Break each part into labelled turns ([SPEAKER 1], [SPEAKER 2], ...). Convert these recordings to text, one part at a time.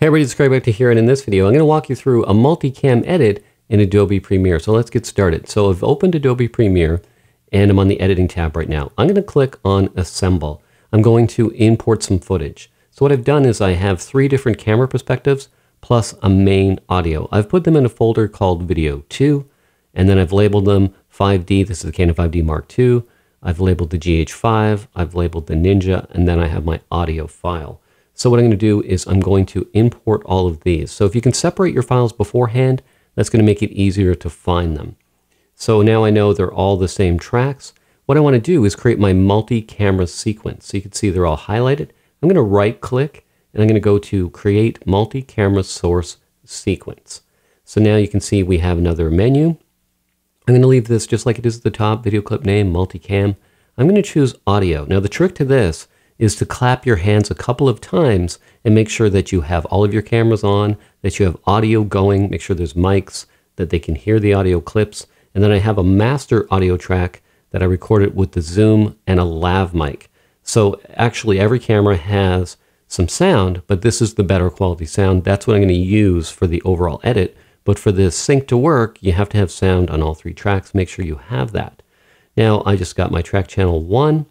[SPEAKER 1] Hey everybody, it's Greg back to here, and in this video, I'm going to walk you through a multicam edit in Adobe Premiere. So let's get started. So I've opened Adobe Premiere, and I'm on the editing tab right now. I'm going to click on Assemble. I'm going to import some footage. So what I've done is I have three different camera perspectives plus a main audio. I've put them in a folder called Video 2, and then I've labeled them 5D. This is the Canon 5D Mark II. I've labeled the GH5, I've labeled the Ninja, and then I have my audio file. So what I'm going to do is I'm going to import all of these. So if you can separate your files beforehand, that's going to make it easier to find them. So now I know they're all the same tracks. What I want to do is create my multi-camera sequence. So you can see they're all highlighted. I'm going to right click and I'm going to go to create multi-camera source sequence. So now you can see we have another menu. I'm going to leave this just like it is at the top, video clip name, multicam. I'm going to choose audio. Now the trick to this is to clap your hands a couple of times and make sure that you have all of your cameras on, that you have audio going, make sure there's mics, that they can hear the audio clips. And then I have a master audio track that I recorded with the Zoom and a lav mic. So actually every camera has some sound, but this is the better quality sound. That's what I'm gonna use for the overall edit. But for this sync to work, you have to have sound on all three tracks. Make sure you have that. Now I just got my track channel one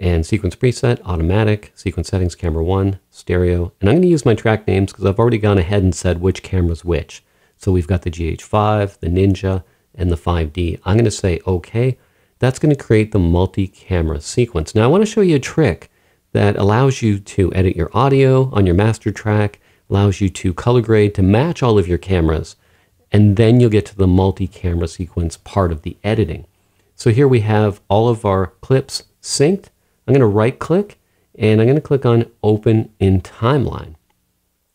[SPEAKER 1] and sequence preset, automatic, sequence settings, camera one, stereo. And I'm gonna use my track names because I've already gone ahead and said which camera's which. So we've got the GH5, the Ninja, and the 5D. I'm gonna say okay. That's gonna create the multi-camera sequence. Now I wanna show you a trick that allows you to edit your audio on your master track, allows you to color grade to match all of your cameras, and then you'll get to the multi-camera sequence part of the editing. So here we have all of our clips synced, I'm going to right click and I'm going to click on open in timeline.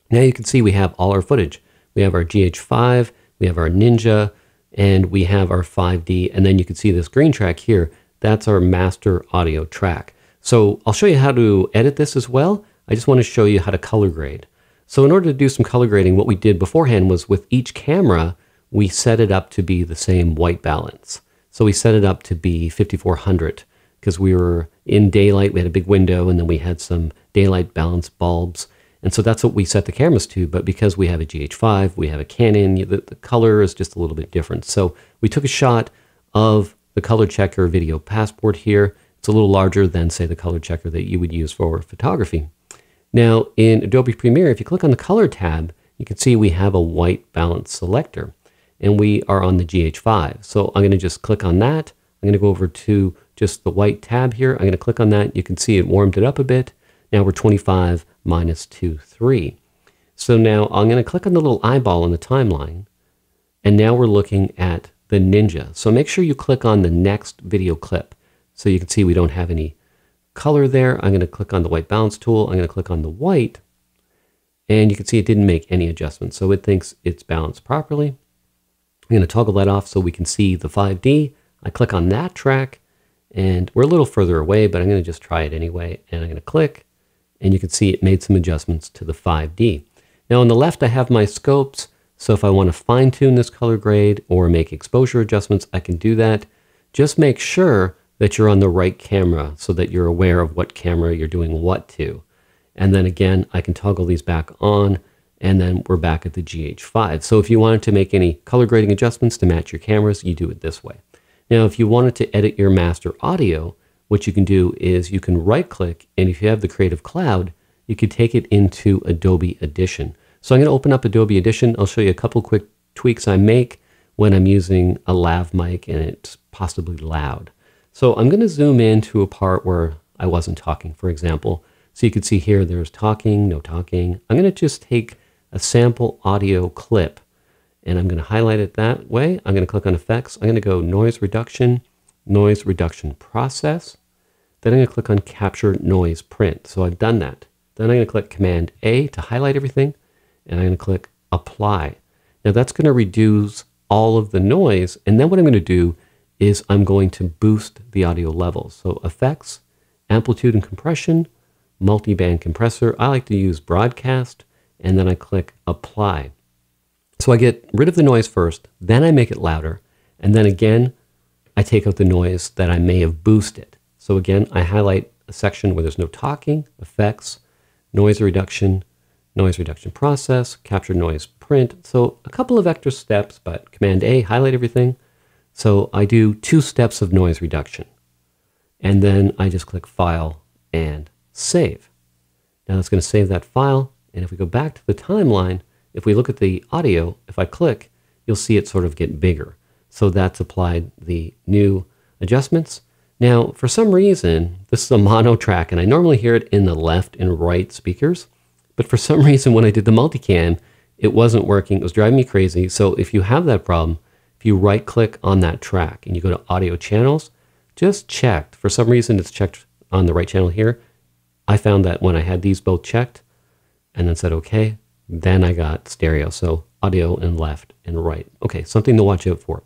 [SPEAKER 1] Now you can see we have all our footage. We have our GH5, we have our Ninja, and we have our 5D. And then you can see this green track here. That's our master audio track. So I'll show you how to edit this as well. I just want to show you how to color grade. So in order to do some color grading, what we did beforehand was with each camera, we set it up to be the same white balance. So we set it up to be 5400 because we were in daylight. We had a big window and then we had some daylight balance bulbs. And so that's what we set the cameras to. But because we have a GH5, we have a Canon, the, the color is just a little bit different. So we took a shot of the color checker video passport here. It's a little larger than, say, the color checker that you would use for photography. Now, in Adobe Premiere, if you click on the Color tab, you can see we have a white balance selector, and we are on the GH5. So I'm going to just click on that. I'm going to go over to just the white tab here. I'm going to click on that. You can see it warmed it up a bit. Now we're 25 minus 2, 3. So now I'm going to click on the little eyeball on the timeline. And now we're looking at the Ninja. So make sure you click on the next video clip. So you can see we don't have any color there. I'm going to click on the white balance tool. I'm going to click on the white. And you can see it didn't make any adjustments. So it thinks it's balanced properly. I'm going to toggle that off so we can see the 5D. I click on that track and we're a little further away, but I'm going to just try it anyway. And I'm going to click, and you can see it made some adjustments to the 5D. Now on the left, I have my scopes. So if I want to fine tune this color grade or make exposure adjustments, I can do that. Just make sure that you're on the right camera so that you're aware of what camera you're doing what to. And then again, I can toggle these back on and then we're back at the GH5. So if you wanted to make any color grading adjustments to match your cameras, you do it this way. Now, if you wanted to edit your master audio, what you can do is you can right click, and if you have the Creative Cloud, you could take it into Adobe Edition. So I'm going to open up Adobe Edition. I'll show you a couple quick tweaks I make when I'm using a lav mic and it's possibly loud. So I'm going to zoom in to a part where I wasn't talking, for example. So you can see here there's talking, no talking. I'm going to just take a sample audio clip and I'm going to highlight it that way. I'm going to click on effects. I'm going to go noise reduction, noise reduction process. Then I'm going to click on capture noise print. So I've done that. Then I'm going to click command A to highlight everything. And I'm going to click apply. Now that's going to reduce all of the noise. And then what I'm going to do is I'm going to boost the audio levels. So effects, amplitude and compression, multi-band compressor. I like to use broadcast and then I click apply. So I get rid of the noise first, then I make it louder, and then again, I take out the noise that I may have boosted. So again, I highlight a section where there's no talking, effects, noise reduction, noise reduction process, capture noise print. So a couple of extra steps, but Command A, highlight everything. So I do two steps of noise reduction. And then I just click File and Save. Now it's going to save that file. And if we go back to the timeline, if we look at the audio, if I click, you'll see it sort of get bigger. So that's applied the new adjustments. Now, for some reason, this is a mono track, and I normally hear it in the left and right speakers. But for some reason, when I did the multicam, it wasn't working. It was driving me crazy. So if you have that problem, if you right click on that track and you go to audio channels, just checked. For some reason, it's checked on the right channel here. I found that when I had these both checked and then said OK, then I got stereo, so audio and left and right. Okay, something to watch out for.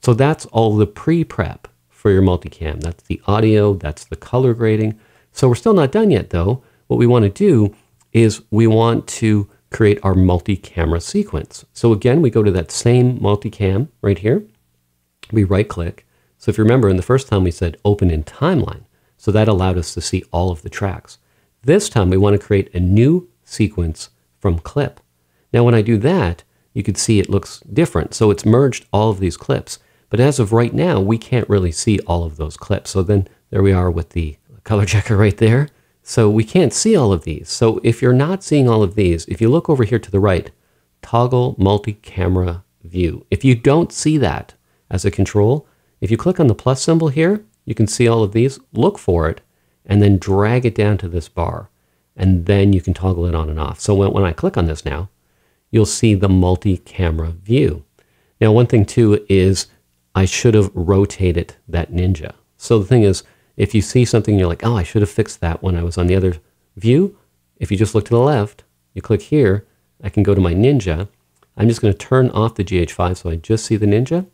[SPEAKER 1] So that's all the pre-prep for your multicam. That's the audio, that's the color grading. So we're still not done yet though. What we want to do is we want to create our multi-camera sequence. So again, we go to that same multicam right here. We right click. So if you remember in the first time we said open in timeline. So that allowed us to see all of the tracks. This time we want to create a new sequence from clip. Now when I do that, you can see it looks different. So it's merged all of these clips. But as of right now, we can't really see all of those clips. So then there we are with the color checker right there. So we can't see all of these. So if you're not seeing all of these, if you look over here to the right, toggle multi-camera view. If you don't see that as a control, if you click on the plus symbol here, you can see all of these, look for it, and then drag it down to this bar and then you can toggle it on and off. So when, when I click on this now, you'll see the multi-camera view. Now, one thing too is I should have rotated that Ninja. So the thing is, if you see something you're like, oh, I should have fixed that when I was on the other view, if you just look to the left, you click here, I can go to my Ninja. I'm just going to turn off the GH5 so I just see the Ninja.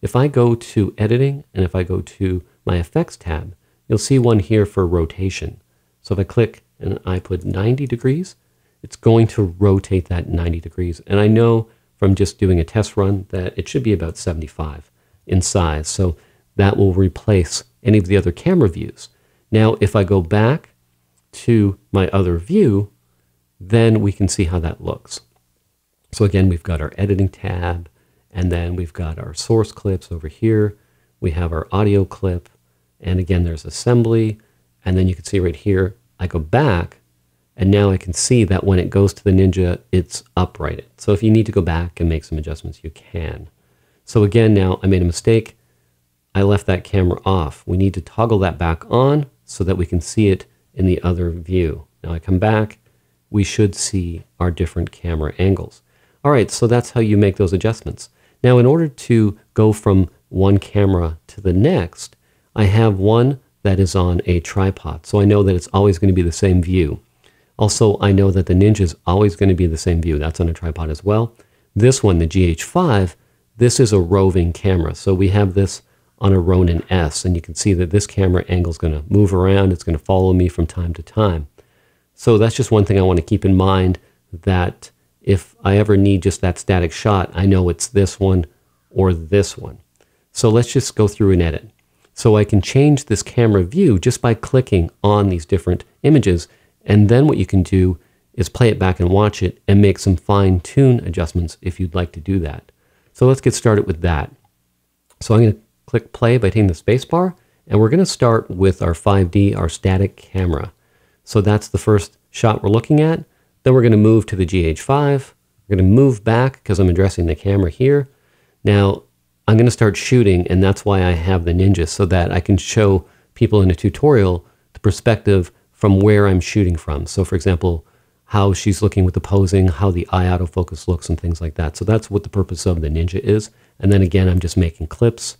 [SPEAKER 1] If I go to editing and if I go to my effects tab, you'll see one here for rotation. So if I click and I put 90 degrees, it's going to rotate that 90 degrees. And I know from just doing a test run that it should be about 75 in size. So that will replace any of the other camera views. Now, if I go back to my other view, then we can see how that looks. So again, we've got our editing tab, and then we've got our source clips over here. We have our audio clip, and again, there's assembly. And then you can see right here, I go back and now I can see that when it goes to the Ninja, it's uprighted. So if you need to go back and make some adjustments, you can. So again, now I made a mistake. I left that camera off. We need to toggle that back on so that we can see it in the other view. Now I come back, we should see our different camera angles. All right, so that's how you make those adjustments. Now in order to go from one camera to the next, I have one that is on a tripod. So I know that it's always going to be the same view. Also, I know that the Ninja is always going to be the same view. That's on a tripod as well. This one, the GH5, this is a roving camera. So we have this on a Ronin S, and you can see that this camera angle is going to move around. It's going to follow me from time to time. So that's just one thing I want to keep in mind that if I ever need just that static shot, I know it's this one or this one. So let's just go through and edit. So I can change this camera view just by clicking on these different images. And then what you can do is play it back and watch it and make some fine tune adjustments if you'd like to do that. So let's get started with that. So I'm going to click play by hitting the spacebar and we're going to start with our 5D, our static camera. So that's the first shot we're looking at. Then we're going to move to the GH5. We're going to move back because I'm addressing the camera here. Now, I'm going to start shooting, and that's why I have the ninja so that I can show people in a tutorial the perspective from where I'm shooting from. So, for example, how she's looking with the posing, how the eye autofocus looks, and things like that. So, that's what the purpose of the ninja is. And then again, I'm just making clips,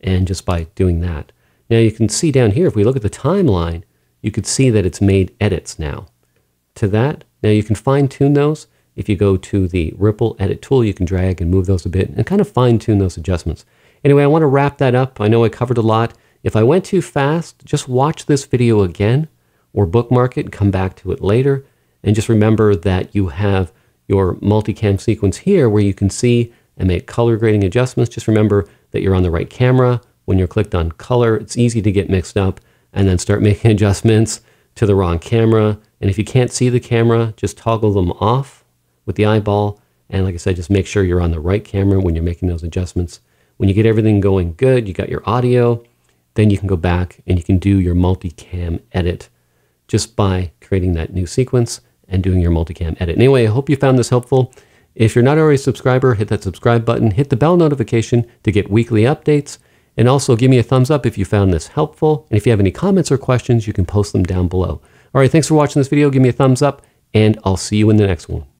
[SPEAKER 1] and just by doing that. Now, you can see down here, if we look at the timeline, you could see that it's made edits now to that. Now, you can fine tune those. If you go to the Ripple Edit tool, you can drag and move those a bit and kind of fine tune those adjustments. Anyway, I want to wrap that up. I know I covered a lot. If I went too fast, just watch this video again or bookmark it and come back to it later. And just remember that you have your multicam sequence here where you can see and make color grading adjustments. Just remember that you're on the right camera. When you're clicked on color, it's easy to get mixed up and then start making adjustments to the wrong camera. And if you can't see the camera, just toggle them off with the eyeball. And like I said, just make sure you're on the right camera when you're making those adjustments. When you get everything going good, you got your audio, then you can go back and you can do your multicam edit just by creating that new sequence and doing your multicam edit. Anyway, I hope you found this helpful. If you're not already a subscriber, hit that subscribe button, hit the bell notification to get weekly updates, and also give me a thumbs up if you found this helpful. And if you have any comments or questions, you can post them down below. All right, thanks for watching this video. Give me a thumbs up, and I'll see you in the next one.